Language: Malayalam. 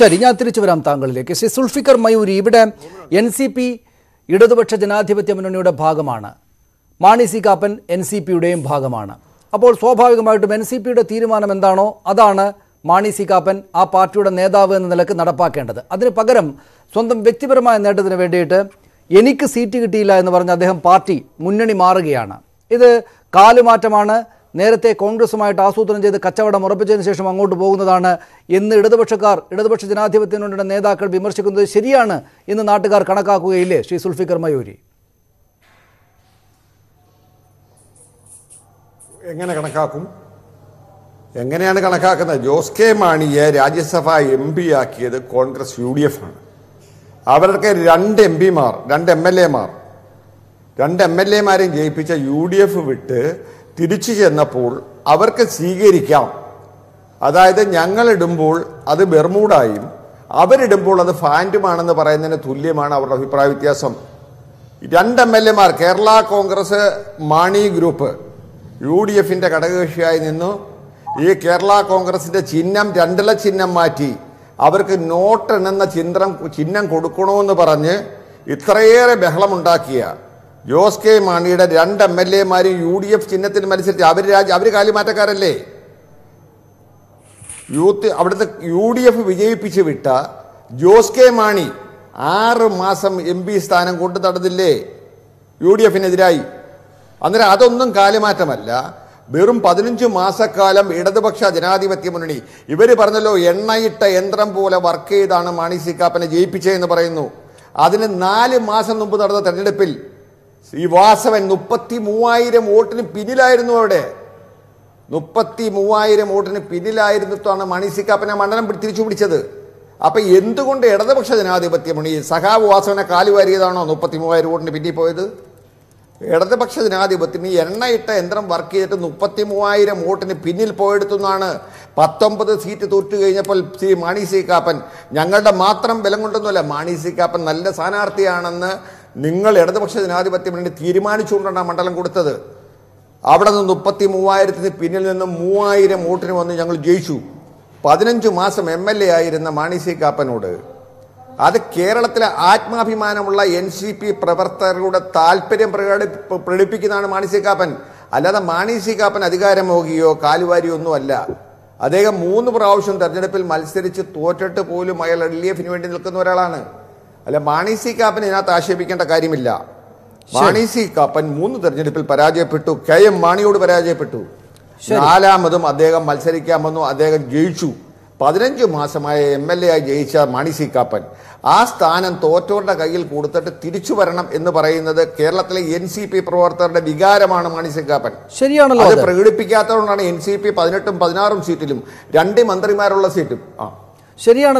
ശരി ഞാൻ തിരിച്ചു വരാം താങ്കളിലേക്ക് ശ്രീ സുൽഫിക്കർ മയൂരി ഇവിടെ എൻ സി പി ഇടതുപക്ഷ ജനാധിപത്യ മുന്നണിയുടെ ഭാഗമാണ് Mani C Kappan N C പിയുടെയും ഭാഗമാണ് അപ്പോൾ സ്വാഭാവികമായിട്ടും എൻ സി പിയുടെ തീരുമാനം എന്താണോ അതാണ് മാണി സി കാപ്പൻ ആ പാർട്ടിയുടെ നേതാവ് എന്ന നിലക്ക് നടപ്പാക്കേണ്ടത് അതിന് പകരം സ്വന്തം വ്യക്തിപരമായ നേട്ടത്തിന് വേണ്ടിയിട്ട് എനിക്ക് സീറ്റ് കിട്ടിയില്ല എന്ന് പറഞ്ഞ് അദ്ദേഹം പാർട്ടി മുന്നണി മാറുകയാണ് ഇത് കാലുമാറ്റമാണ് നേരത്തെ കോൺഗ്രസുമായിട്ട് ആസൂത്രണം ചെയ്ത് കച്ചവടം ഉറപ്പിച്ചതിന് ശേഷം അങ്ങോട്ട് പോകുന്നതാണ് എന്ന് ഇടതുപക്ഷക്കാർ ഇടതുപക്ഷ ജനാധിപത്യ മുന്നണിയുടെ നേതാക്കൾ വിമർശിക്കുന്നത് ശരിയാണ് എന്ന് നാട്ടുകാർ കണക്കാക്കുകയില്ലേ ശ്രീ സുൽഫിക്കർ മയൂരി എങ്ങനെ കണക്കാക്കും എങ്ങനെയാണ് കണക്കാക്കുന്നത് ജോസ് കെ മാണിയെ രാജ്യസഭ എം പി ആക്കിയത് കോൺഗ്രസ് യു ഡി എഫ് ആണ് അവർക്ക് രണ്ട് എം പിമാർ രണ്ട് എം എൽ എമാർ രണ്ട് എം എൽ എമാരെയും ജയിപ്പിച്ച യു ഡി എഫ് വിട്ട് തിരിച്ചു ചെന്നപ്പോൾ അവർക്ക് സ്വീകരിക്കാം അതായത് ഞങ്ങളിടുമ്പോൾ അത് ബെർമൂഡായും അവരിടുമ്പോൾ അത് ഫാൻറ്റുമാണെന്ന് പറയുന്നതിന് തുല്യമാണ് അവരുടെ അഭിപ്രായ വ്യത്യാസം രണ്ട് എം എൽ എമാർ Kerala Congress Mani group U D എഫിൻ്റെ ഘടകകക്ഷിയായി നിന്നു ഈ കേരള കോൺഗ്രസിൻ്റെ ചിഹ്നം രണ്ടില ചിഹ്നം മാറ്റി അവർക്ക് നോട്ട് എണ്ണുന്ന ചിഹ്നം ചിഹ്നം കൊടുക്കണമെന്ന് പറഞ്ഞ് ഇത്രയേറെ ബഹളമുണ്ടാക്കിയ ജോസ് കെ മാണിയുടെ രണ്ട് എം എൽ എമാരും യു ഡി എഫ് ചിഹ്നത്തിന് മത്സരിച്ച് അവർ രാജ് അവർ കാലിമാറ്റക്കാരല്ലേ യൂത്ത് അവിടുത്തെ യു ഡി എഫ് വിജയിപ്പിച്ച് വിട്ട ജോസ് കെ മാണി ആറ് മാസം എം പി സ്ഥാനം കൊണ്ട് തടഞ്ഞില്ലേ യു ഡി എഫിനെതിരായി അന്നേരം അതൊന്നും കാലിമാറ്റമല്ല വെറും പതിനഞ്ച് മാസക്കാലം ഇടതുപക്ഷ ജനാധിപത്യ മുന്നണി ഇവർ പറഞ്ഞല്ലോ എണ്ണയിട്ട യന്ത്രം പോലെ വർക്ക് ചെയ്താണ് മാണി സി കാപ്പനെ ജയിപ്പിച്ചതെന്ന് പറയുന്നു അതിന് നാല് മാസം മുമ്പ് നടന്ന തെരഞ്ഞെടുപ്പിൽ ഈ വാസവൻ മുപ്പത്തി മൂവായിരം വോട്ടിന് പിന്നിലായിരുന്നു അവിടെ മുപ്പത്തി മൂവായിരം വോട്ടിന് പിന്നിലായിരുന്നിട്ടാണ് മണി സി മണ്ഡലം തിരിച്ചു പിടിച്ചത് അപ്പം എന്തുകൊണ്ട് ഇടതുപക്ഷ ജനാധിപത്യമാണ് ഈ സഹാബ് വാസവനെ കാലുവാരിയതാണോ മുപ്പത്തി മൂവായിരം വോട്ടിന് പിന്നിൽ പോയത് ഇടതുപക്ഷ ജനാധിപത്യം ഈ എണ്ണയിട്ട യന്ത്രം വർക്ക് ചെയ്തിട്ട് മുപ്പത്തി മൂവായിരം വോട്ടിന് പിന്നിൽ പോയെടുത്തുനിന്നാണ് പത്തൊമ്പത് സീറ്റ് തോറ്റു കഴിഞ്ഞപ്പോൾ ശ്രീ മാണി സി കാപ്പൻ ഞങ്ങളുടെ മാത്രം ബലം കൊണ്ടൊന്നുമല്ല മാണി സി കാപ്പൻ നല്ല സ്ഥാനാർത്ഥിയാണെന്ന് നിങ്ങൾ ഇടതുപക്ഷ ജനാധിപത്യം വേണ്ടി തീരുമാനിച്ചുകൊണ്ടാണ് മണ്ഡലം കൊടുത്തത് അവിടെ നിന്ന് മുപ്പത്തി മൂവായിരത്തിന് പിന്നിൽ നിന്ന് മൂവായിരം വോട്ടിന് വന്ന് ഞങ്ങൾ ജയിച്ചു പതിനഞ്ച് മാസം എം എൽ എ ആയിരുന്ന മാണി സി കാപ്പനോട് അത് കേരളത്തിലെ ആത്മാഭിമാനമുള്ള എൻ സി പി പ്രവർത്തകരുടെ താല്പര്യം പ്രകടിപ്പ് പ്രകടിപ്പിക്കുന്നതാണ് മാണി സി കാപ്പൻ അല്ലാതെ മാണി സി കാപ്പൻ അധികാരമോഹിയോ കാലുവാരിയോ ഒന്നും അല്ല അദ്ദേഹം മൂന്ന് പ്രാവശ്യം തെരഞ്ഞെടുപ്പിൽ മത്സരിച്ച് തോറ്റിട്ട് പോലും അയാൾ എൽ ഡി എഫിന് വേണ്ടി നിൽക്കുന്ന ഒരാളാണ് അല്ല മാണി സി കാപ്പൻ ഇതിനകത്ത് ആക്ഷേപിക്കേണ്ട കാര്യമില്ല മാണി സി കാപ്പൻ മൂന്ന് തെരഞ്ഞെടുപ്പിൽ പരാജയപ്പെട്ടു കെ എം മാണിയോട് പരാജയപ്പെട്ടു നാലാമതും അദ്ദേഹം മത്സരിക്കാമെന്നും അദ്ദേഹം ജയിച്ചു പതിനഞ്ച് മാസമായ എം എൽ എ ആയി ജയിച്ച മാണി സി കാപ്പൻ ആ സ്ഥാനം തോറ്റോരുടെ കയ്യിൽ കൊടുത്തിട്ട് തിരിച്ചു വരണം എന്ന് പറയുന്നത് കേരളത്തിലെ എൻ സി പി പ്രവർത്തകരുടെ വികാരമാണ് മാണി സി കാപ്പൻ ശരിയാണല്ലോ അത് പ്രകടിപ്പിക്കാത്തതുകൊണ്ടാണ് എൻ സി പി പതിനെട്ടും പതിനാറും സീറ്റിലും രണ്ട് മന്ത്രിമാരുള്ള സീറ്റും ആ ശരിയാണ്